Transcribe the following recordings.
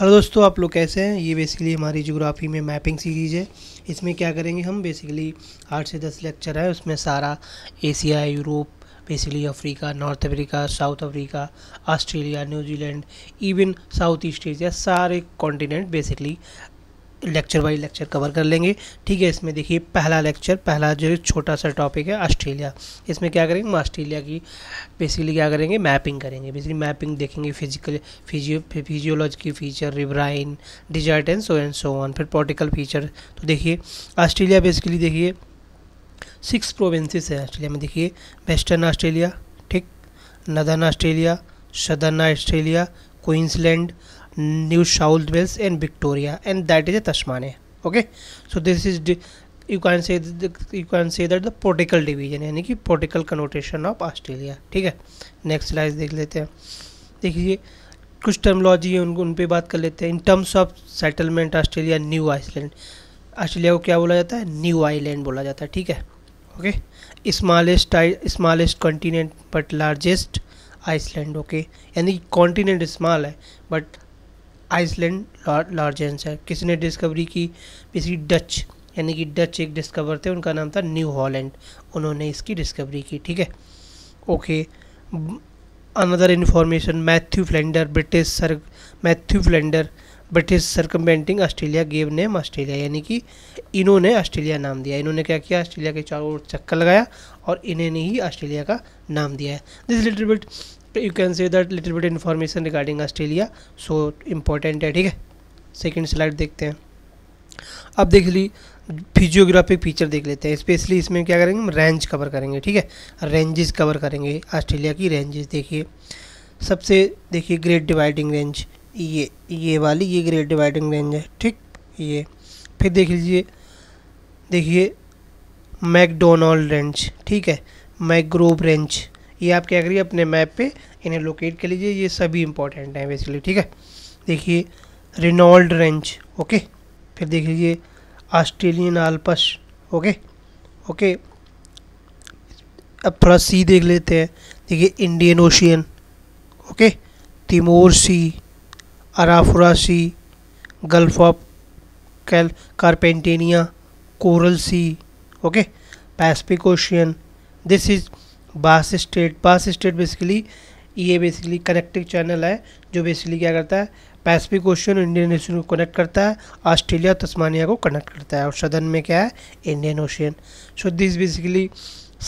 Hello दोस्तों आप लोग कैसे हैं ये बेसिकली हमारी जोग्राफ़ी में मैपिंग सीरीज़ है इसमें क्या करेंगे हम बेसिकली आठ से दस लेक्चर है उसमें सारा Asia Europe basically Africa North Africa South Africa Australia New Zealand even South East Asia सारे continent basically lecture by lecture cover कर लेंगे ठीक है इसमें देखिए पहला लेक्चर पहला जो छोटा सा टॉपिक है ऑस्ट्रेलिया इसमें क्या करेंगे ऑस्ट्रेलिया की बेसिकली क्या करेंगे मैपिंग करेंगे बेसिकली मैपिंग देखेंगे physical physio physiological feature riverine desert and so and so on फिर पोर्टिकल फीचर तो देखिए ऑस्ट्रेलिया बेसिकली देखिए सिक्स प्रोविंसेस है ऑस्ट्रेलिया में देखिए वेस्टर्न ऑस्ट्रेलिया ठीक northern Australia southern Australia Queensland New South Wales and Victoria and that is a Tasmania okay so this is you can say you can say that the political division यानी कि पोर्टिकल connotation of Australia ठीक है next slide देख लेते हैं देखिए कुछ terminology है उनको उन पर बात कर लेते हैं in terms of settlement Australia new island Australia को क्या बोला जाता है न्यू आईलैंड बोला जाता है ठीक है okay smallest smallest continent but largest island okay यानी कॉन्टीनेंट स्मॉल है बट आइसलैंड लार्जेंस है किसने डिस्कवरी की किसी डच यानी कि डच एक डिस्कवर थे उनका नाम था न्यू हॉलैंड उन्होंने इसकी डिस्कवरी की ठीक है okay another information Matthew Flinders British sir Matthew Flinders British circumnavigating Australia gave name Australia यानी कि इन्होंने ऑस्ट्रेलिया नाम दिया इन्होंने क्या किया ऑस्ट्रेलिया के चारों ओर चक्कर लगाया और इन्हें ही ऑस्ट्रेलिया का नाम दिया है this little bit you can say that little bit information regarding Australia so important है ठीक है सेकेंड स्लाइड देखते हैं अब देख ली फिजियोग्राफिक फीचर देख लेते हैं स्पेशली इसमें क्या करेंगे हम रेंज कवर करेंगे ठीक है रेंजेस कवर करेंगे ऑस्ट्रेलिया की रेंजेस देखिए सबसे देखिए ग्रेट डिवाइडिंग रेंज ये ये वाली ये ग्रेट डिवाइडिंग रेंज है ठीक ये फिर देख लीजिए देखिए मैकडोनल्ड रेंज ठीक है मैग्रोव रेंज ये आप क्या करिए अपने मैप पे इन्हें लोकेट कर लीजिए ये सभी इंपॉर्टेंट हैं बेसिकली ठीक है देखिए रिनॉल्ड रेंच ओके फिर देख लीजिए ऑस्ट्रेलियन आलपस ओके ओके अब थोड़ा सी देख लेते हैं देखिए Indian ocean okay Timor sea Arafura sea gulf of Carpentaria coral sea okay Pacific ocean this is Bass Strait Bass Strait basically ये बेसिकली कनेक्टिंग चैनल है जो बेसिकली क्या करता है पैसिफिक ओशन इंडियन ओशन को connect करता है Australia और तस्मानिया को कनेक्ट करता है और सदन में क्या है Indian ocean so this basically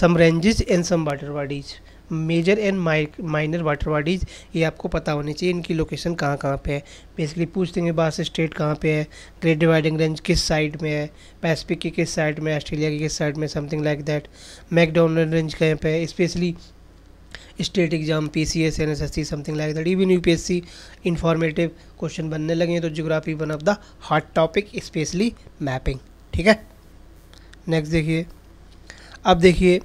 some ranges and some water bodies major and minor water bodies ये आपको पता होनी चाहिए इनकी लोकेशन कहाँ कहाँ पे है बेसिकली पूछ देंगे बास स्टेट कहाँ पे है ग्रेट डिवाइडिंग रेंज किस साइड में है पैसिफिक की किस साइड में ऑस्ट्रेलिया की किस साइड में something like that MacDonnell range कहाँ पे है specially state exam P C S N S S C something like that even U P S C informative question बनने लगे हैं तो geography one of the hot topic specially mapping ठीक है next देखिए अब देखिए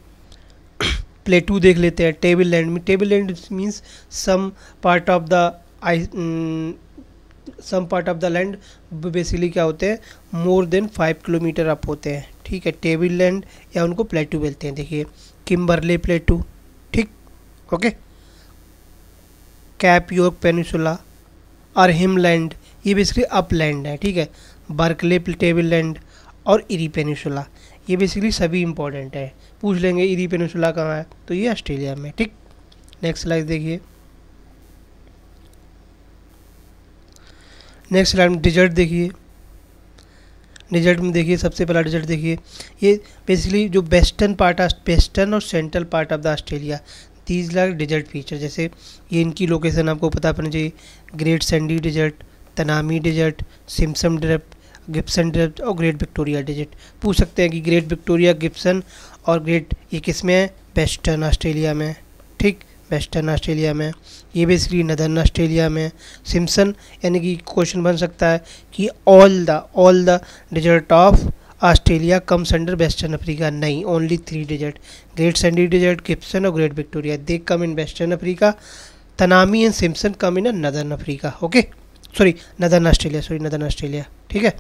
प्ले टू देख लेते हैं टेबल लैंड में table land means some part of the I some part of the land basically क्या होते हैं more than five kilometre up होते हैं ठीक है टेबल लैंड या उनको प्लेटू बोलते हैं देखिए किम्बरले प्लेटू ठीक ओके कैप योर्क पेनिसुला और लैंड ये बेसिकली अपलैंड है ठीक है बर्कले टेबल लैंड और इरी पेनिसुला ये बेसिकली सभी इंपॉर्टेंट है पूछ लेंगे इरी पेनसुला कहाँ है तो ये ऑस्ट्रेलिया में ठीक नेक्स्ट स्लाइड देखिए नेक्स्ट स्लाइड में डिजर्ट देखिए डिजर्ट में देखिए सबसे पहला डिजर्ट देखिए ये बेसिकली जो वेस्टर्न पार्ट वेस्टर्न और central part of the Australia तीस लाख डिजर्ट फीचर जैसे ये इनकी लोकेशन आपको पता पड़ना चाहिए great sandy desert Tanami desert Simpson desert Gibson desert और ग्रेट विक्टोरिया डिजर्ट पूछ सकते हैं कि ग्रेट विक्टोरिया गिप्सन और ग्रेट ये किस में है वेस्टर्न ऑस्ट्रेलिया में ठीक वेस्टर्न ऑस्ट्रेलिया में ये बेसिकली नदर्न ऑस्ट्रेलिया में सिम्सन यानी कि क्वेश्चन बन सकता है कि all the all the desert of Australia comes under western Africa नहीं only three desert great sandy desert Gibson और great Victoria they come in western Africa Tanami and Simpson come in northern Africa okay sorry northern Australia sorry northern Australia ठीक है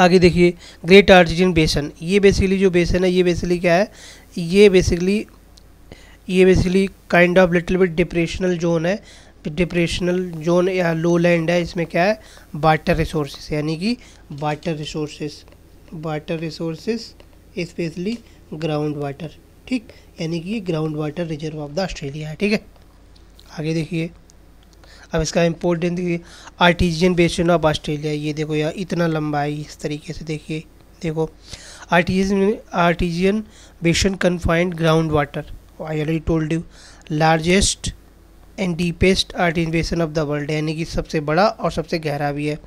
आगे देखिए great आर्जिन बेसन ये basically जो बेसन है ये बेसिकली क्या है ये बेसिकली ये basically kind of little bit depressional zone है डिप्रेशनल जोन या लो लैंड है इसमें क्या है वाटर रिसोर्स यानी कि water resource water resource specially ground water ठीक यानी कि ground water reserve of the Australia है ठीक है आगे देखिए अब इसका इम्पोर्टेंट देखिए आर्टिजियन बेसिन ऑफ ऑस्ट्रेलिया ये देखो यार इतना लंबाई इस तरीके से देखिए देखो artesian artesian basin confined ground water I already told you largest and deepest artesian basin of the world यानी कि सबसे बड़ा और सबसे गहरा भी है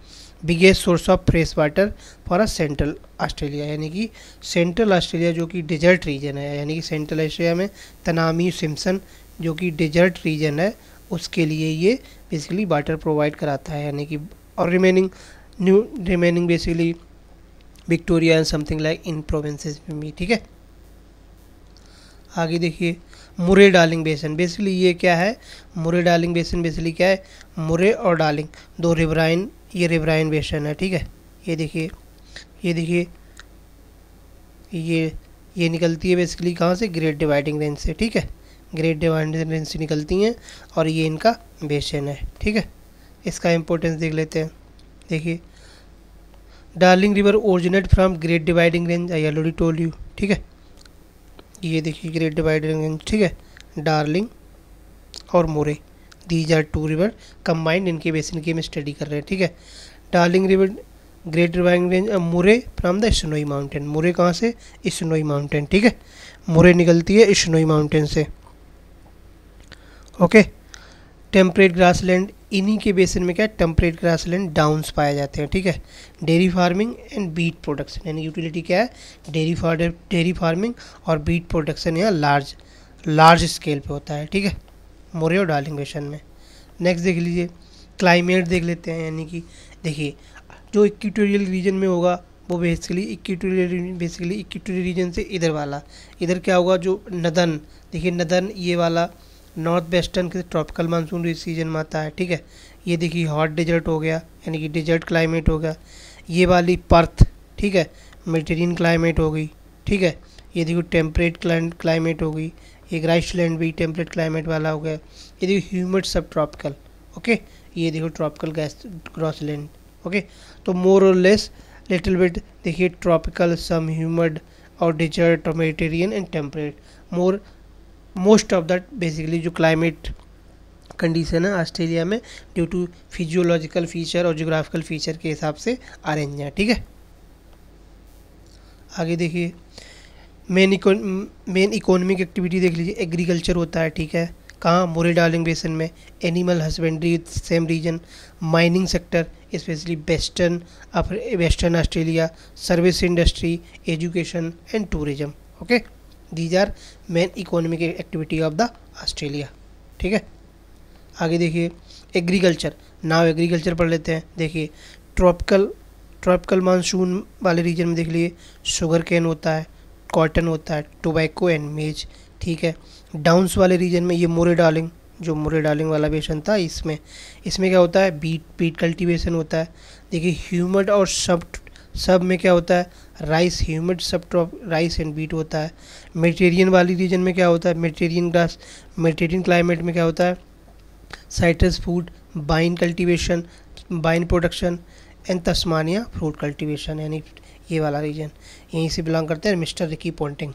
biggest source of fresh water for a central Australia यानी कि सेंट्रल ऑस्ट्रेलिया जो कि डिजर्ट रीजन है यानी कि सेंट्रल ऑस्ट्रेलिया में तनामी सिम्सन जो कि डिजर्ट रीजन है उसके लिए ये बेसिकली वाटर प्रोवाइड कराता है यानी कि और remaining new remaining basically Victoria and something like in provinces में भी ठीक है आगे देखिए मुरे डार्लिंग बेसन बेसिकली ये क्या है मुरे डार्लिंग बेसन बेसिकली क्या है मुरे और डार्लिंग दो रिवराइन ये रिवराइन बेसन है ठीक है ये देखिए ये देखिए ये ये निकलती है बेसिकली कहाँ से ग्रेट डिवाइडिंग रेंज से ठीक है ग्रेट डिवाइडेंसी निकलती हैं और ये इनका बेसन है ठीक है इसका इम्पोर्टेंस देख लेते हैं देखिए Darling river originate from Great dividing Range I already told you ठीक है ये देखिए ग्रेट डिवाइडिंग रेंज ठीक है डार्लिंग और Murray these are two river combined इनके बेसिन की हम स्टडी कर रहे हैं ठीक है Darling river Great dividing Range Murray from the Snowy mountain Murray कहाँ से स्नोई माउंटेन ठीक है मुरे निकलती है स्नोई माउंटेन से ओके टेम्परेट ग्रासलैंड इन्हीं के बेसिन में क्या है टेम्परेट लैंड डाउन्स पाए जाते हैं ठीक है dairy farming and beet production यानी यूटिलिटी क्या है डेयरी डेयरी फार्मिंग और बीट प्रोडक्शन यहाँ लार्ज लार्ज स्केल पे होता है ठीक है मोरियो डार्लिंग बेसन में नेक्स्ट देख लीजिए क्लाइमेट देख लेते हैं यानी कि देखिए जो इक्विटोरियल रीजन में होगा वो basically equatorial basically equatorial region से इधर वाला इधर क्या होगा जो नदन देखिए नदन ये वाला नॉर्थ वेस्टर्न के ट्रॉपिकल मानसून इस सीजन में आता है ठीक है ये देखिए हॉट डेजर्ट हो गया यानी कि डेजर्ट क्लाइमेट हो गया ये वाली पर्थ ठीक है मेडिटेरियन क्लाइमेट हो गई ठीक है ये देखिए टेम्परेट क्लाइमेट हो गई एक लैंड भी टेम्परेट क्लाइमेट वाला हो गया ये देखिए ह्यूमिड सब ट्रॉपिकल ओके ये देखो ट्रॉपिकल गैस ग्रॉसलैंड ओके तो मोर और लेस लिटिल बिट देखिए ट्रॉपिकल सम ह्यूमिड और डिजर्ट और Mediterranean and temperate more most of that basically जो क्लाइमेट कंडीशन है ऑस्ट्रेलिया में ड्यू टू फिजियोलॉजिकल फीचर और जोग्राफिकल फीचर के हिसाब से अरेंज हैं ठीक है आगे देखिए मेन मेन इकोनॉमिक एक्टिविटी देख लीजिए एग्रीकल्चर होता है ठीक है कहाँ मोरे डार्लिंग बेसन में animal husbandry same region mining sector specially western western Australia service industry education and tourism okay okay? These are main economic activity of the Australia ठीक है आगे देखिए एग्रीकल्चर नाव एग्रीकल्चर पढ़ लेते हैं देखिए ट्रॉपिकल ट्रॉपिकल मानसून वाले रीजन में देख लिए शुगर कैन होता है कॉटन होता है टोबैको एंड मेज ठीक है डाउन्स वाले रीजन में ये मोरे डालिंग जो मुरे डालिंग वाला बेसन था इसमें इसमें क्या होता है बीट बीट कल्टिवेशन होता है देखिए ह्यूमड और सब सब में क्या होता है राइस ह्यूमिड सब राइस एंड बीट होता है मेडिटेरियन वाली रीजन में क्या होता है मेडिटेरियन ग्रास मेडिटेरियन क्लाइमेट में क्या होता है citrus food vine cultivation vine production and Tasmania fruit cultivation यानी ये वाला रीजन यहीं से बिलोंग करते हैं mister Ricky Ponting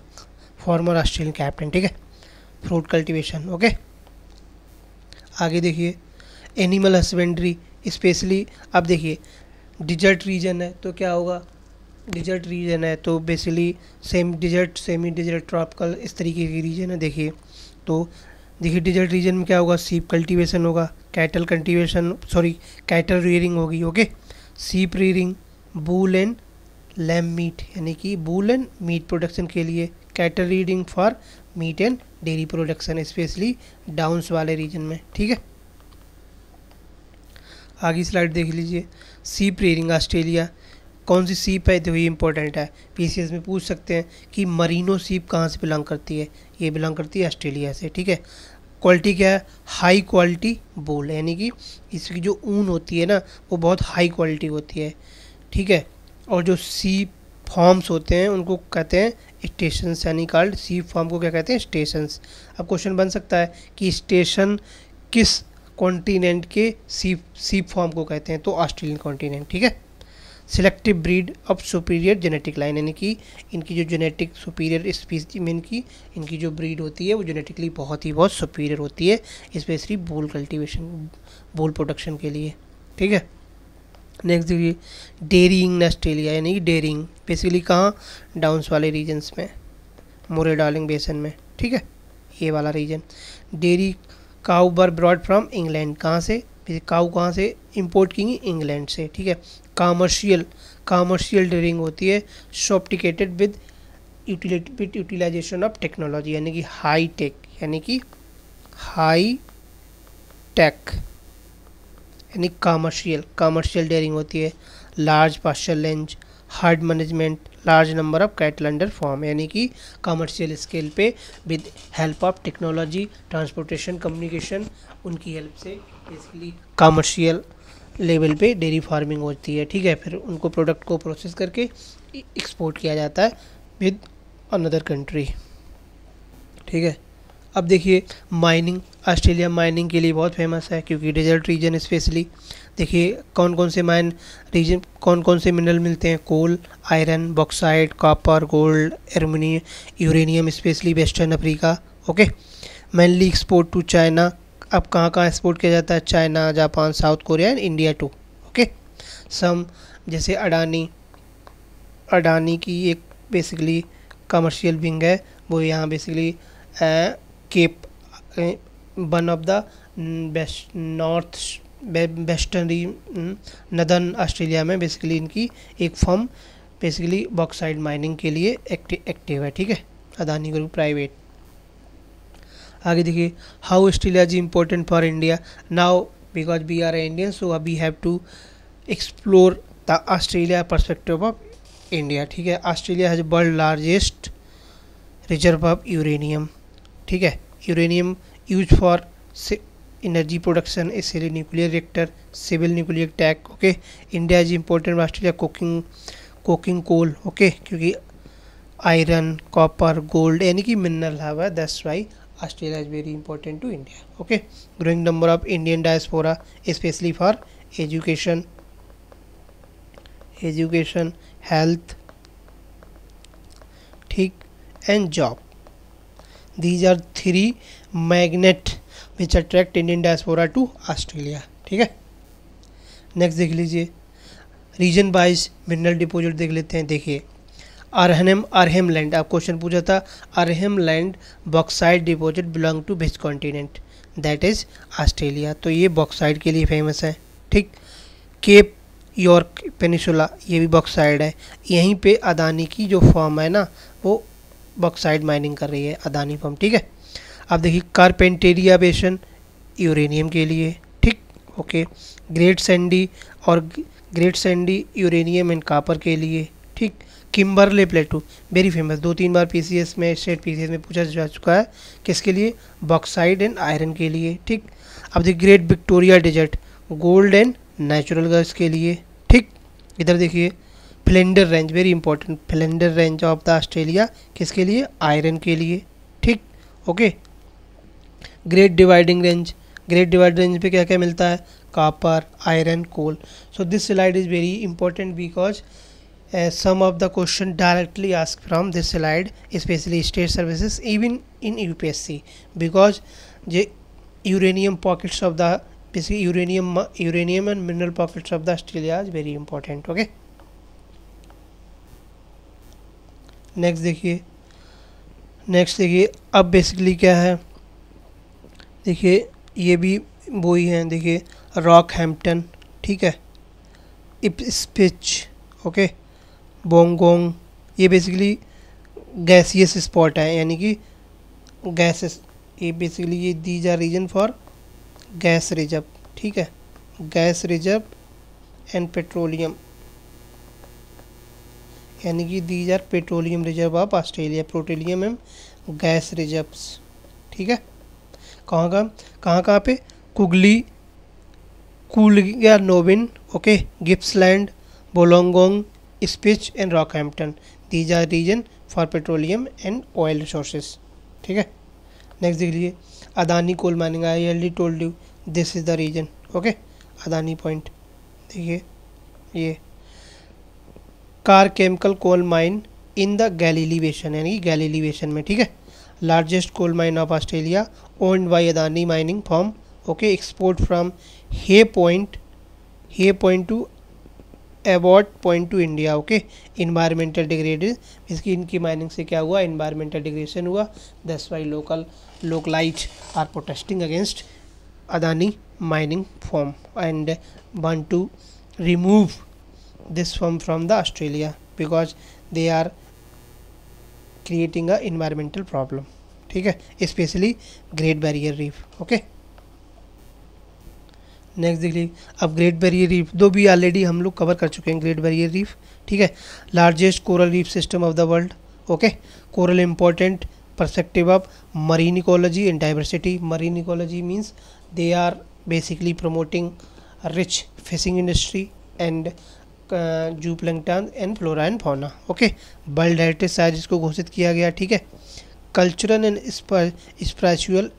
former Australian captain ठीक है फ्रूट कल्टीवेशन ओके आगे देखिए एनिमल हस्बेंड्री स्पेशली अब देखिए डिजर्ट रीजन है तो क्या होगा डिजर्ट रीजन है तो basically same desert semi desert tropical इस तरीके की रीजन है देखिए तो देखिए डिजर्ट रीजन में क्या होगा सीप कल्टीवेशन होगा cattle cultivation sorry cattle rearing होगी okay sheep rearing wool and lamb meat यानी कि बूल एंड मीट प्रोडक्शन के लिए cattle rearing for meat and dairy production specially Downs वाले रीजन में ठीक है आगे स्लाइड देख लीजिए सीप रियरिंग ऑस्ट्रेलिया कौन सी सीप है तो ये इंपॉर्टेंट है पी में पूछ सकते हैं कि मरीनो सीप कहाँ से बिलोंग करती है ये बिलोंग करती है ऑस्ट्रेलिया से ठीक है क्वालिटी क्या है हाई क्वालिटी बोल यानी कि इसकी जो ऊन होती है ना वो बहुत हाई क्वालिटी होती है ठीक है और जो सी फॉर्म्स होते हैं उनको कहते हैं स्टेशन यानी कार्ड सी फॉर्म को क्या कहते हैं स्टेशंस अब क्वेश्चन बन सकता है कि स्टेशन किस कॉन्टिनेंट के सी सी फॉर्म को कहते हैं तो ऑस्ट्रेलियन कॉन्टिनेंट ठीक है selective breed of superior genetic line यानी कि इनकी जो जेनेटिक सुपीरियर स्पीसी में इनकी इनकी जो ब्रीड होती है वो जेनेटिकली बहुत ही बहुत सुपीरियर होती है स्पेशली बोल कल्टीवेशन बोल प्रोडक्शन के लिए ठीक है नेक्स्ट देखिए डेरिंग ऑस्ट्रेलिया यानी कि डेयरिंग बेसिकली कहाँ डाउंस वाले रीजन्स में मोरे डार्लिंग बेसन में ठीक है ये वाला region dairy cow were brought from England कहाँ से फिर काऊ कहाँ से इंपोर्ट की इंग्लैंड से ठीक है कामर्शियल कामर्शियल डेयरिंग होती है sophisticated with utility with utilization of technology यानी कि हाई टेक यानी कि हाई टेक यानी कामर्शियल कामर्शियल डेयरिंग होती है large parcel lands herd management large number of cattle under farm यानी कि कमर्शियल स्केल पे with help of technology transportation communication उनकी हेल्प से बेसिकली कमर्शियल लेवल पे डेयरी फार्मिंग होती है ठीक है फिर उनको प्रोडक्ट को प्रोसेस करके एक्सपोर्ट किया जाता है विद अनदर कंट्री ठीक है अब देखिए माइनिंग ऑस्ट्रेलिया माइनिंग के लिए बहुत फेमस है क्योंकि डेजर्ट रीजन स्पेशली देखिए कौन कौन से माइन रीजन कौन कौन से मिनरल मिलते हैं coal iron bauxite copper gold aluminium uranium specially western Africa okay mainly export to China अब कहाँ कहाँ एक्सपोर्ट किया जाता है China Japan south Korea and India too okay some जैसे अडानी अडानी की एक बेसिकली कमर्शियल विंग है वो यहाँ basically cape one of the best north westerly northern Australia में बेसिकली इनकी एक फर्म बेसिकली बॉक्साइड माइनिंग के लिए एक्टि, एक्टिव है ठीक है अदानी ग्रुप प्राइवेट आगे देखिए how Australia is important for India now because we are Indian so we have to explore the Australia perspective of India ठीक है Australia has world largest reserve of uranium ठीक है uranium use for energy production as well nuclear reactor civil nuclear tech okay India is important Australia coking coking coal okay क्योंकि iron copper gold यानी कि mineral है वह why Australia is very important to India okay growing number of Indian diaspora specially for education education health ठीक and job these are three magnet which attract Indian diaspora to Australia ठीक है next देख लीजिए region wise mineral deposit देख लेते हैं देखिए अरहनम अरहम land आप क्वेश्चन पूछा था Arnhem land bauxite deposit belong to which continent that is Australia तो ये बॉक्साइड के लिए फेमस है ठीक केप यॉर्क पेनिसुला ये भी बॉक्साइड है यहीं पे अदानी की जो फॉर्म है ना वो बॉक्साइड माइनिंग कर रही है अदानी फॉर्म ठीक है अब देखिए कारपेंटेरिया बेसन यूरेनियम के लिए ठीक ओके ग्रेट सैंडी और great sandy uranium and copper के लिए ठीक किम्बरले प्लेटू वेरी फेमस दो तीन बार पीसीएस में स्टेट पीसीएस में पूछा जा चुका है किसके लिए बॉक्साइड एंड आयरन के लिए ठीक अब देखिए great Victoria desert gold and natural gas के लिए ठीक इधर देखिए Flinders range very important Flinders range of the Australia किसके लिए आयरन के लिए ठीक okay great dividing range great divide range पे क्या क्या मिलता है copper iron coal so this slide is very important because some of the question directly ask from this slide specially state services even in U P S C because जे uranium pockets of the basically uranium uranium and mineral pockets of the Australia is very important okay next देखिए next देखिए अब basically क्या है देखिए ये भी वो ही हैं देखिए रॉक हैम्पटन ठीक है इप स्पिच ओके बोंगोंग ये बेसिकली गैसियस स्पॉट है यानी कि गैसेस ये बेसिकली ये these are region for gas reserve ठीक है गैस रिजर्व एंड पेट्रोलियम यानी कि these are petroleum reserve of Australia petroleum and gas reserves ठीक है कहाँ का कहाँ कहाँ पे कुगली कुलिया नोविन ओके गिप्सलैंड बोलोंगोंग स्पिच and Rockhampton these are region for petroleum and oil resources ठीक है नेक्स्ट देख लीजिए Adani coal mining I'll told you this is the region okay Adani point देखिए ये Carmichael coal mine in the Galilee basin यानी Galilee basin में ठीक है largest coal mine of Australia owned by Adani mining firm okay export from Hay Point Hay Point to about point two India okay environmental degrade इसकी इनकी mining से क्या हुआ environmental degradation हुआ that's why local locals are protesting against Adani mining firm and want to remove this firm from the Australia because they are creating a environmental problem ठीक है specially great barrier reef okay next देख लीजिए अब great barrier reef दो भी already हम लोग cover कर चुके हैं ग्रेट बैरियर रीफ ठीक है largest coral reef system of the world okay coral important perspective of marine ecology and diversity marine ecology means they are basically promoting rich fishing industry and zooplankton and flora and fauna okay world heritage site इसको घोषित किया गया ठीक है cultural and spiritual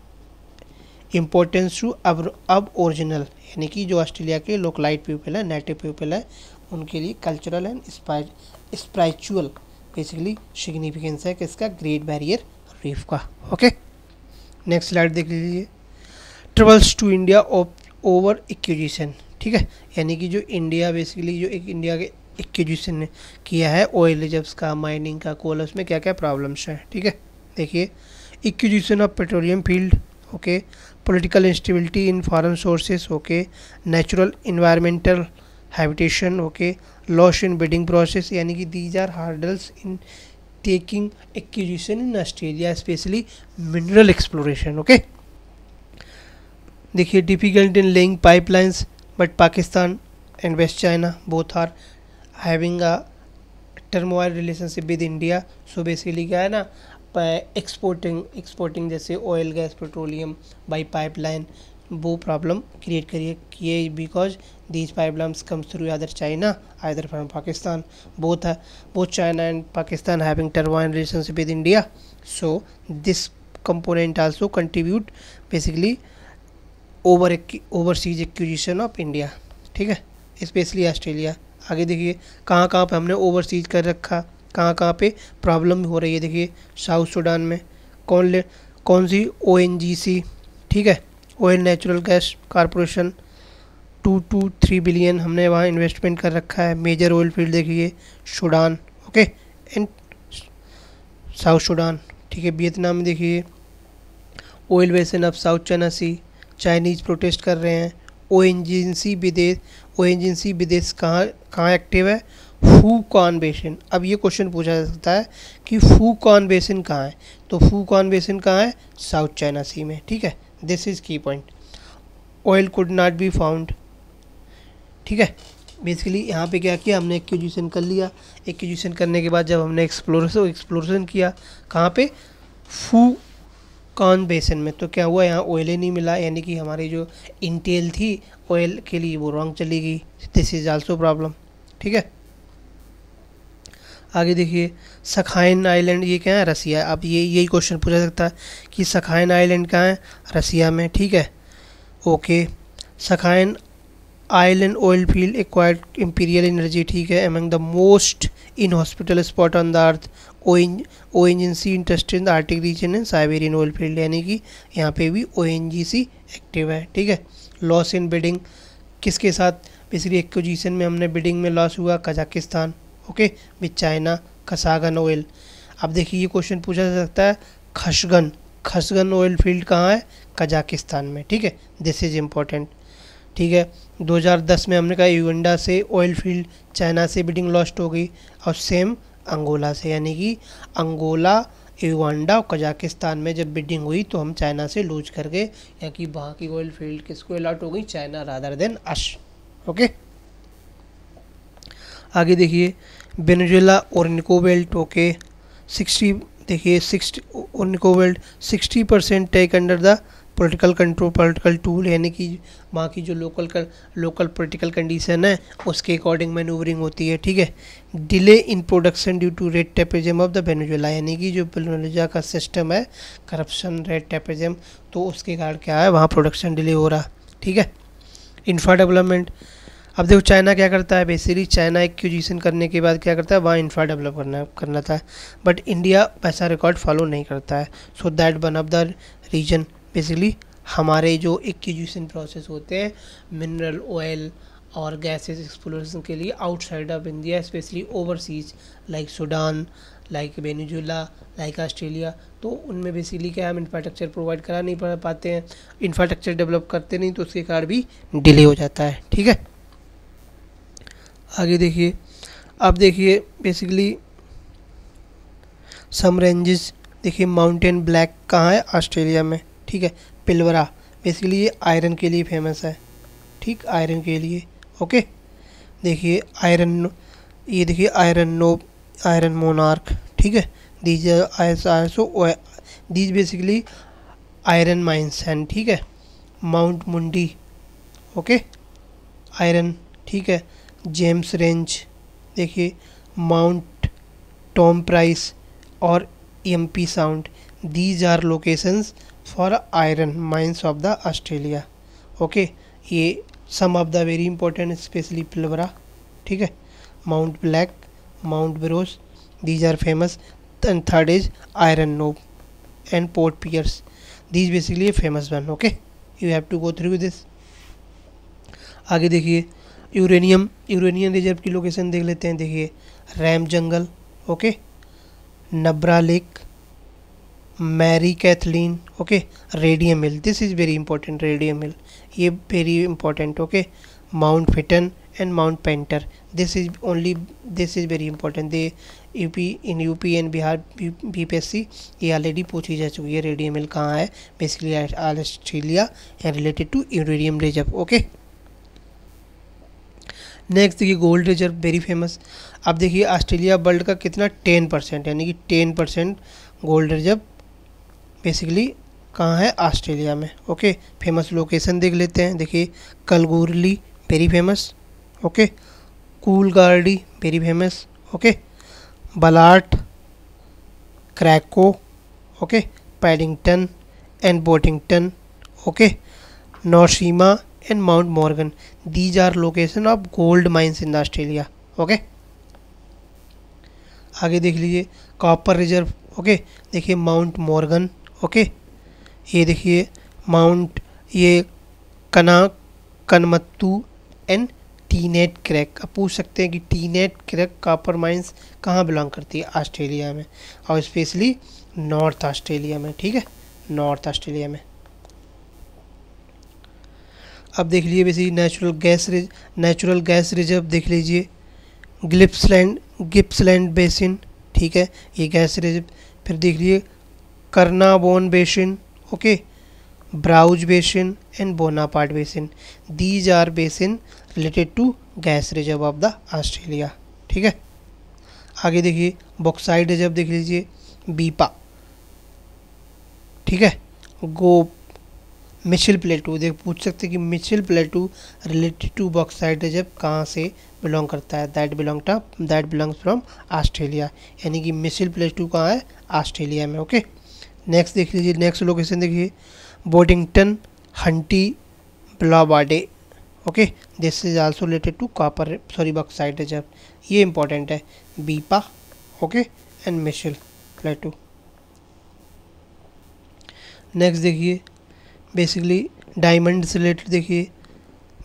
importance to अब aboriginal यानी कि जो ऑस्ट्रेलिया के लोकलाइट पीपल है नेटिव पीपल है उनके लिए cultural and spiritual basically significance है किसका ग्रेट बैरियर रीफ का ओके नेक्स्ट स्लाइड देख लीजिए travails to India over acquisition ठीक है यानी कि जो इंडिया बेसिकली जो एक इंडिया के इक्विजिशन ने किया है ऑयल जब्स का माइनिंग का कोल उसमें क्या क्या प्रॉब्लम्स हैं ठीक है देखिए acquisition of petroleum field okay political instability in foreign sources okay natural environmental habitation okay loss in bidding process यानी कि these are hurdles in taking acquisition in Australia specially mineral exploration okay देखिए difficult in laying pipelines but Pakistan and west China both are having a turmoil relationship with India so basically क्या है ना exporting exporting जैसे oil gas petroleum by pipe line वो problem create करिए किए because these line comes through other China other from Pakistan both है both China and Pakistan having turbine relationship with India so this component also contribute basically over overseas acquisition of India ठीक है specially Australia आगे देखिए कहाँ कहाँ पर हमने overseas कर रखा कहाँ कहाँ पे प्रॉब्लम हो रही है देखिए साउथ सूडान में कौन ले कौन सी ओ एन जी सी ठीक है oil natural gas corporation two to three billion हमने वहाँ इन्वेस्टमेंट कर रखा है मेजर ऑयल फील्ड देखिए Sudan okay and south Sudan ठीक है वियतनाम देखिए oil basin of south China sea Chinese protest कर रहे हैं ओ एजेंसी विदेश ओ एजेंसी विदेश कहाँ कहाँ एक्टिव है फू कॉन बेसिन अब ये क्वेश्चन पूछा जा सकता है कि फू कॉन बेसिन कहाँ है तो फू कॉन बेसिन कहाँ है साउथ चाइना सी में ठीक है this is key point oil could not be found ठीक है बेसिकली यहाँ पे क्या किया हमने एक्यूजिशन कर लिया एक्यूजिशन करने के बाद जब हमने एक्सप्लोरेशन एक्सप्लोरेशन किया कहाँ पे फू कॉन बेसन में तो क्या हुआ यहाँ ऑयल ही नहीं मिला यानी कि हमारी जो इंटेल थी ऑयल के लिए वो रॉन्ग चली गई दिस इज़ आल्सो प्रॉब्लम ठीक है आगे देखिए सखाइन आइलैंड ये क्या है रसिया अब ये यही क्वेश्चन पूछा सकता है कि सखाइन आइलैंड कहाँ है रसिया में ठीक है okay Sakhalin island oil field acquired Imperial Energy ठीक है among the most inhospitable spot on the earth O N C interest in the Arctic region and Siberian oil field यानी कि यहाँ पे भी ओ एन जी सी active है ठीक है लॉस इन बिडिंग किसके साथ बेसिकली एक्विजिशन में हमने बिडिंग में लॉस हुआ Kazakhstan okay with China Kashagan oil अब देखिए ये क्वेश्चन पूछा जा सकता है खशगन खसगन ऑयल फील्ड कहाँ है कजाकिस्तान में ठीक है दिस इज़ इम्पोर्टेंट ठीक है 2010 में हमने कहा युगंडा से ऑयल फील्ड चाइना से बिडिंग लॉस्ट हो गई और सेम अंगोला से यानी कि अंगोला युगांडा और कजाकिस्तान में जब बिडिंग हुई तो हम चाइना से लूज कर गए यानी कि वहाँ की ऑयल फील्ड किसको अलाट हो गई China rather than us okay आगे देखिए वेनेजुएला और निकोबेल्ट ओके सिक्सटी देखिए सिक्सटी और निकोबेल्ट sixty percent take under the political control political tool यानी कि वहाँ की जो लोकल कर, लोकल पॉलिटिकल कंडीशन है उसके अकॉर्डिंग मैनूवरिंग होती है ठीक है delay in production due to red tapism of the Venezuela यानी कि जो बेनोजा का सिस्टम है करप्शन रेड टेपरिजम तो उसके कारण क्या है वहाँ प्रोडक्शन डिले हो रहा ठीक है इंफ्रा डेवलपमेंट अब देखो चाइना क्या करता है बेसिकली चाइना एक्विजिशन करने के बाद क्या करता है वहाँ इंफ्रा डेवलप करना करना था बट इंडिया वैसा रिकॉर्ड फॉलो नहीं करता है so that one of the reason basically हमारे जो एक्विजिशन प्रोसेस होते हैं मिनरल ऑयल और गैसेस एक्सप्लोरेशन के लिए outside of India specially overseas like Sudan like Venezuela like Australia तो उनमें बेसिकली क्या हम इंफ्रास्ट्रक्चर प्रोवाइड करा नहीं पा पाते हैं इंफ्रास्ट्रक्चर डेवलप करते नहीं तो उसके कारण भी डिले हो जाता है ठीक है आगे देखिए अब देखिए बेसिकली सम रेंजेस देखिए माउंटेन ब्लैक कहाँ है ऑस्ट्रेलिया में ठीक है पिलवरा बेसिकली ये आयरन के लिए फेमस है ठीक आयरन के लिए ओके देखिए आयरन ये देखिए आयरन नोब आयरन मोनार्क ठीक है these so these basically iron mines हैं ठीक है माउंट मुंडी ओके आयरन ठीक है जेम्स रेंज देखिए माउंट टॉम प्राइस और M e P sound these are locations for iron mines of the Australia okay ये some of the very important specially Pilbara ठीक है Mount Black Mount Bruce these are famous and third is Iron Knob and Port Pierce these basically famous one okay you have to go through this आगे देखिए uranium uranium reserve की location देख लेते हैं देखिए Rum Jungle okay Nabarlek Mary Kathleen okay Radium Hill this is very important Radium Hill ये very important okay Mount Fitton and Mount Painter this is only this is very important they UP in UP and Bihar B P S C ये already पूछी जा चुकी है radium Hill कहाँ है basically Australia and related to uranium reserve okay next देखिए gold reserve very famous आप देखिए ऑस्ट्रेलिया वर्ल्ड का कितना टेन परसेंट यानी कि ten percent gold reserve basically कहाँ है ऑस्ट्रेलिया में ओके फेमस लोकेशन देख लेते हैं देखिए Kalgoorlie very famous okay Coolgardie very famous okay Ballarat क्रैको okay Paddington and Boddington okay Norseman and Mount Morgan these are location of gold mines in Australia okay आगे देख लीजिए copper reserve okay देखिए Mount Morgan okay ये देखिए mount ये कना कनमत्तू and टीनेट crack अब पूछ सकते हैं कि टीनेट क्रैक कॉपर माइंस कहाँ बिलोंग करती है ऑस्ट्रेलिया में और स्पेशली नॉर्थ ऑस्ट्रेलिया में ठीक है नॉर्थ ऑस्ट्रेलिया में आप देख लीजिए ही नेचुरल गैस रिज नेचुरल गैस रिजर्व देख लीजिए ग्लिप्सलैंड गिप्सलैंड बेसिन ठीक है ये गैस रिजर्व फिर देख लीजिए Carnarvon basin okay Browse basin and Bonaparte basin these are basin related to gas reserve of the Australia ठीक है आगे देखिए बॉक्साइड रिजर्व देख लीजिए बीपा ठीक है गोप मिशिल प्लेटू देख पूछ सकते कि Mitchell Plateau related to bauxite जब कहाँ से बिलोंग करता है that belong to that belongs from Australia यानी कि मिशिल प्लेटू कहाँ है ऑस्ट्रेलिया में ओके नेक्स्ट देख लीजिए नेक्स्ट लोकेशन देखिए बोडिंगटन हंटी ब्लाबाडे okay this is also related to copper sorry bauxite जब ये इंपॉर्टेंट है Weipa okay and Mitchell Plateau next देखिए बेसिकली डायमंड से रिलेटेड देखिए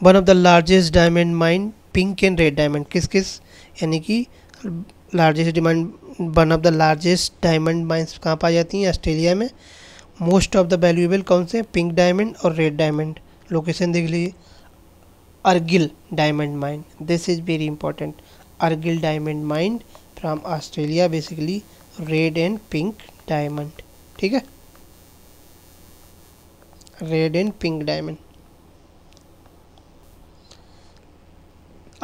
one of the largest diamond mine pink and red diamond किस किस यानी कि largest demand one of the largest diamond mines कहाँ पाई जाती हैं ऑस्ट्रेलिया में मोस्ट ऑफ द वैल्यूएबल कौन से पिंक डायमंड और रेड डायमंड लोकेशन देख लीजिए Argyle diamond mine this is very important Argyle diamond mine from Australia basically red and pink diamond ठीक है रेड एंड पिंक डायमंड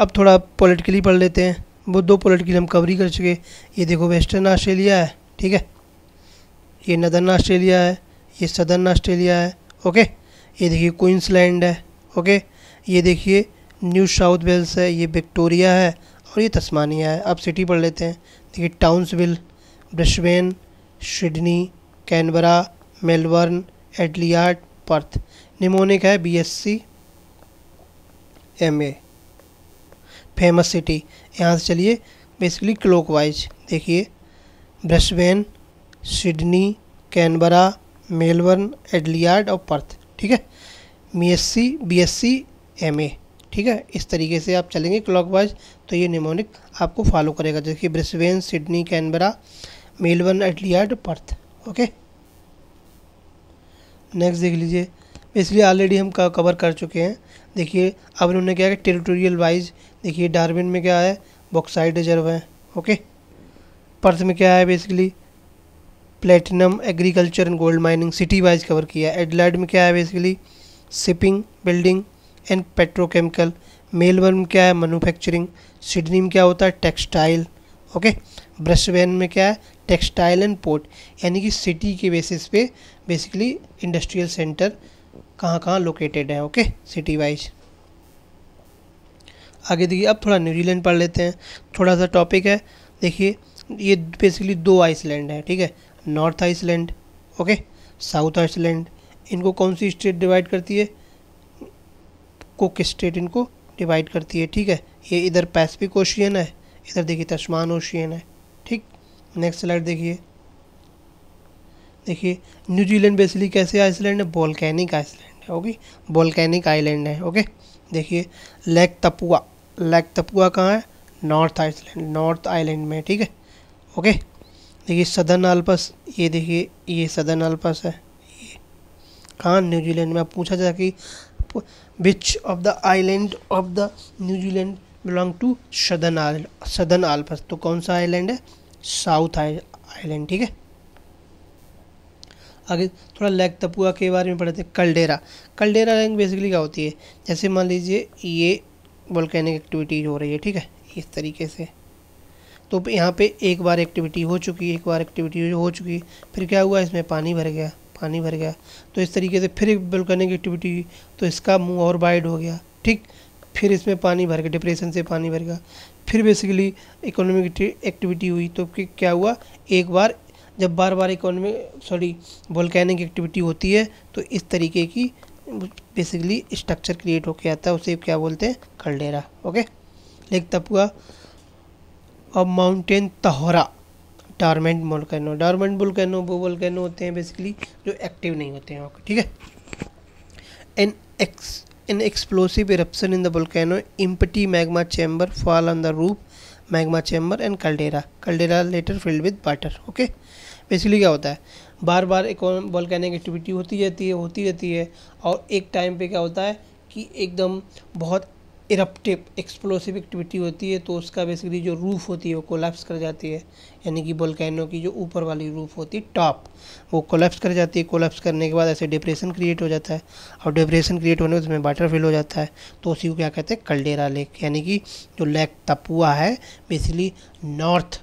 अब थोड़ा पॉलिटिकली पढ़ लेते हैं वो दो पॉलिटिकली हम कवर ही कर चुके ये देखो वेस्टर्न ऑस्ट्रेलिया है ठीक है ये नदर्न ऑस्ट्रेलिया है ये सदर्न ऑस्ट्रेलिया है ओके ये देखिए क्वींसलैंड है ओके ये देखिए न्यू साउथ वेल्स है ये विक्टोरिया है और ये तस्मानिया है आप सिटी पढ़ लेते हैं देखिए Townsville Brisbane Sydney Canberra Melbourne Adelaide Perth mnemonic है बीएससी एमए फेमस सिटी यहाँ से चलिए बेसिकली क्लॉकवाइज देखिए Brisbane Sydney Canberra Melbourne Adelaide और पर्थ ठीक है बीएससी बीएससी एमए ठीक है इस तरीके से आप चलेंगे क्लॉकवाइज तो ये निमोनिक आपको फॉलो करेगा जैसे कि Brisbane Sydney Canberra Melbourne Adelaide Perth okay next देख लीजिए इसलिए ऑलरेडी हम कवर कर चुके हैं देखिए अब इन्होंने क्या है टेरिटोरियल वाइज देखिए डार्विन में क्या है बॉक्साइड रिजर्व है ओके पर्थ में क्या है basically platinum agriculture and gold mining city wise cover किया है एडलाइड में क्या है basically shipping building and petrochemical Melbourne में क्या है मैनुफैक्चरिंग सिडनी में क्या होता है टेक्सटाइल ओके ब्रशवेन में क्या है टेक्सटाइल एंड पोर्ट यानी कि सिटी के बेसिस पे बेसिकली इंडस्ट्रियल सेंटर कहाँ कहाँ लोकेटेड है ओके सिटी वाइज आगे देखिए अब थोड़ा न्यूजीलैंड पढ़ लेते हैं थोड़ा सा टॉपिक है देखिए ये बेसिकली दो आइसलैंड है ठीक है North Island okay South Island इनको कौन सी स्टेट डिवाइड करती है कुक स्टेट इनको डिवाइड करती है ठीक है ये इधर पैसिफिक ओशियन है इधर देखिए तस्मान ओशियन है नेक्स्ट स्लाइड देखिए देखिए न्यूजीलैंड बेसिकली कैसे आइसलैंड है बॉलकैनिक आइसलैंड है ओके बॉलकैनिक आइलैंड है ओके देखिए लेक तपुआ लेक तपुआ कहाँ है नॉर्थ आइसलैंड नॉर्थ आइलैंड में ठीक है ओके देखिए सदर्न आल्पस ये देखिए ये सदर्न आल्पस है ये कहाँ न्यूजीलैंड में पूछा जाए कि which of the island of the New Zealand belong to southern island Southern Alps तो कौन सा आइलैंड है साउथ आइलैंड ठीक है आगे थोड़ा लैग तपुआ के बारे में पढ़ते हैं कलडेरा कलडेरा लैंग बेसिकली क्या होती है जैसे मान लीजिए ये वॉलकैनिक एक्टिविटी हो रही है ठीक है इस तरीके से तो यहाँ पे एक बार एक्टिविटी हो चुकी है एक बार एक्टिविटी हो चुकी फिर क्या हुआ इसमें पानी भर गया पानी भर गया तो इस तरीके से फिर वॉलकैनिक एक्टिविटी तो इसका मुँह और वाइड हो गया ठीक फिर इसमें पानी भर गया डिप्रेशन से पानी भर गया फिर बेसिकली इकोनॉमिक एक्टिविटी हुई तो क्या हुआ एक बार जब बार बार इकोनॉमिक सॉरी वोल्केनिक एक्टिविटी होती है तो इस तरीके की बेसिकली स्ट्रक्चर क्रिएट होके आता है उसे क्या बोलते हैं कल्डेरा ओके लेक हुआ और माउंटेन तहोरा डारमेंट बोलकैनो डारमेंट बोलकैनो वो बोलकैनो होते हैं बेसिकली जो एक्टिव नहीं होते हैं ओके ठीक है an ex An explosive eruption in the volcano Impiti magma chamber fall on the roof magma chamber and caldera. Caldera later filled with water. Okay. Basically क्या होता है बार बार एक वॉल्केनिक एक्टिविटी होती रहती है होती रहती है और एक टाइम पे क्या होता है कि एकदम बहुत इरप्टिव एक्सप्लोसिव एक्टिविटी होती है तो उसका बेसिकली जो रूफ़ होती है वो कोलैप्स कर जाती है यानी कि बोलकैनो की जो ऊपर वाली रूफ़ होती है टॉप वो कोलेप्स कर जाती है कोलेप्स करने के बाद ऐसे डिप्रेशन क्रिएट हो जाता है और डिप्रेशन क्रिएट होने में उसमें वाटर फिल हो जाता है तो उसी को क्या कहते हैं कल्डेरा लेक यानी कि जो लेक तपुआ है बेसिकली नॉर्थ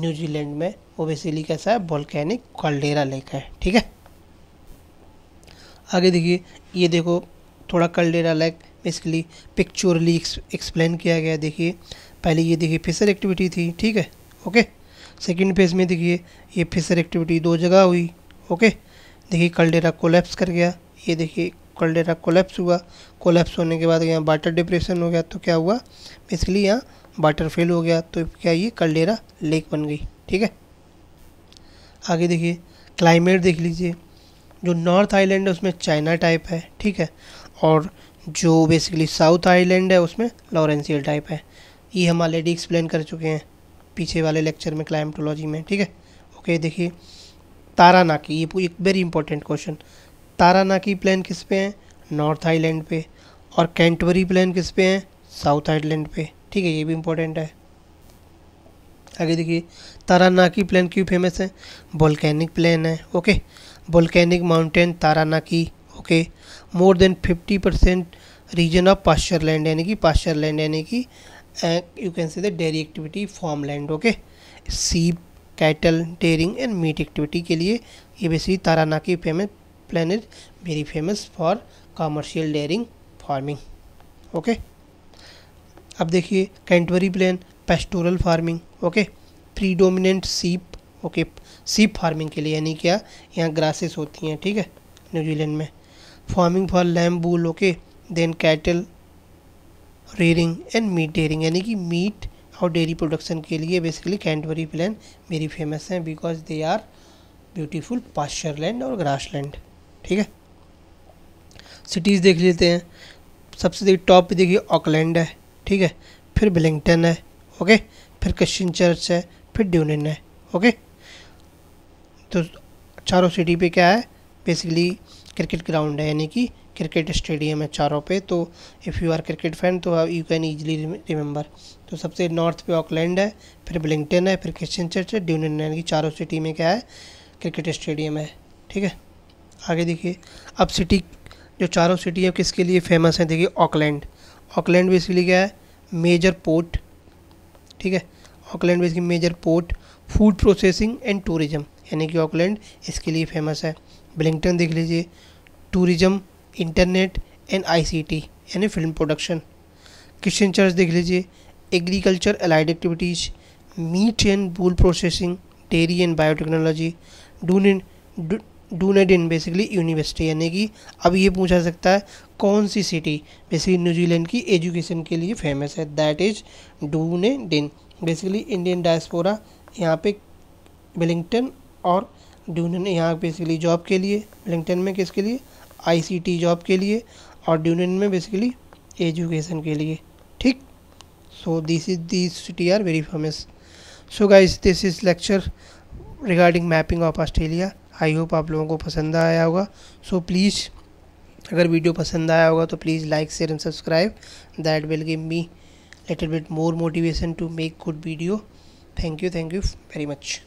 न्यूजीलैंड में वो बेसिकली कैसा है बोलकैनिक कल्डेरा लेक है ठीक है आगे देखिए ये देखो थोड़ा caldera lake basically pictorially explain किया गया देखिए पहले ये देखिए फिसर एक्टिविटी थी ठीक है ओके सेकेंड फेज में देखिए ये फिसर एक्टिविटी दो जगह हुई ओके देखिए कलडेरा कोलेप्स कर गया ये देखिए कलडेरा कोलेप्स हुआ कोलेप्स होने के बाद यहाँ वाटर डिप्रेशन हो गया तो क्या हुआ बेसिकली यहाँ वाटर फेल हो गया तो क्या ये कलडेरा लेक बन गई ठीक है आगे देखिए क्लाइमेट देख लीजिए जो नॉर्थ आइलैंड है उसमें चाइना टाइप है ठीक है और जो बेसिकली साउथ आइलैंड है उसमें लॉरेंसियल टाइप है ये हम ऑलरेडी एक्सप्लेन कर चुके हैं पीछे वाले लेक्चर में क्लाइमटोलॉजी में ठीक है ओके देखिए तारानाकी ये एक very important question Taranaki plain किस पे हैं नॉर्थ आइलैंड पे और कैंटवरी प्लान किस पे हैं साउथ आइलैंड पे ठीक है ये भी इम्पोर्टेंट है आगे देखिए तारानाकी प्लान क्यों फेमस है वोल्केनिक प्लान है okay volcanic mountain Taranaki okay more than fifty percent region of pasture land यानी कि पास्चर लैंड यानी कि you can say the dairy activity farm land okay sheep cattle dairying and meat activity के लिए ये basically Taranaki famous plain is very famous for commercial dairying farming okay अब देखिए Canterbury plain pastoral farming okay predominant सीप okay sheep farming के लिए यानी क्या यहाँ ग्रासेस होती हैं ठीक है न्यूजीलैंड में farming for lamb wool okay okay? Then cattle rearing and meat dairying यानी कि मीट और डेयरी प्रोडक्शन के लिए basically Canterbury plain very famous है because they are beautiful pasture land और ग्रास लैंड ठीक है सिटीज़ देख लेते हैं सबसे देखिए टॉप पर देखिए ऑकलैंड है ठीक है फिर बिलिंगटन है ओके फिर क्रिश्चन चर्च है फिर ड्यूनिन है ओके तो चारों सिटी पे क्या है बेसिकली क्रिकेट ग्राउंड है यानी कि क्रिकेट स्टेडियम है चारों पे तो if you are cricket fan तो यू कैन ईजिली रिमेंबर तो सबसे नॉर्थ पे ऑकलैंड है फिर ब्लिंगटन है फिर क्रिश्चन चर्च है ड्यून यानी की चारों सिटी में क्या है क्रिकेट स्टेडियम है ठीक है आगे देखिए अब सिटी जो चारों सिटी है किसके लिए फेमस है देखिए ऑकलैंड ऑकलैंड भी इसलिए क्या है मेजर पोर्ट ठीक है ऑकलैंड भी इसकी major port food processing and tourism यानी कि ऑकलैंड इसके लिए फेमस है ब्लिंगटन देख लीजिए टूरिज़म इंटरनेट एंड आईसीटी यानी फिल्म प्रोडक्शन क्रिश्चियन चर्च देख लीजिए agriculture allied activities meat and wool processing dairy and biotechnology Dunedin नेट इन बेसिकली यूनिवर्सिटी यानी कि अब ये पूछा सकता है कौन सी सिटी बेसिकली न्यूजीलैंड की एजुकेशन के लिए फेमस है दैट इज़ डू ने डिन बेसिकली इंडियन डायस्पोरा यहाँ पे वेलिंगटन और डून यहाँ बेसिकली जॉब के लिए बिलिंगटन में किसके लिए आईसीटी जॉब के लिए और ड्यूनियन में बेसिकली एजुकेशन के लिए ठीक so this is this city are very famous so guys this is lecture regarding mapping of Australia I hope आप लोगों को पसंद आया होगा सो so, प्लीज़ अगर वीडियो पसंद आया होगा तो please like share and subscribe that will give me little bit more motivation to make good video thank you thank you very much